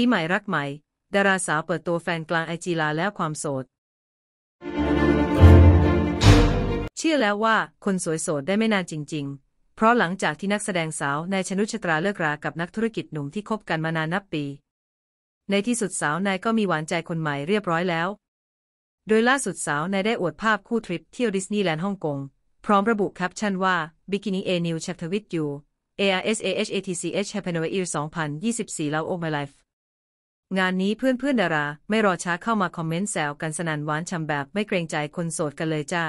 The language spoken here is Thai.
ีใหม่รักใหม่ ดาราสาวเปิดตัวแฟนกลางไอจีลาแล้วความโสด เชื่อแล้วว่าคนสวยโสดได้ไม่นานจริงๆ เพราะหลังจากที่นักแสดงสาวนายชนุชตราเลิกรา กับนักธุรกิจหนุ่มที่คบกันมานานนับปี ในที่สุดสาวนายก็มีหวานใจคนใหม่เรียบร้อยแล้ว โดยล่าสุดสาวนายได้อวดภาพคู่ทริปเที่ยวดิสนีย์แลนด์ฮ่องกงพร้อมระบุแคปชั่นว่าบิกินี่เอนิวชั w ทวิตยู ARSAHATCH h a p p e w y e a r 2024 Love of My Life งานนี้เพื่อนเพื่อนดารา ไม่รอช้าเข้ามาคอมเมนต์แซวกันสนันหวานฉ่ำแบบไม่เกรงใจคนโสดกันเลยจ้า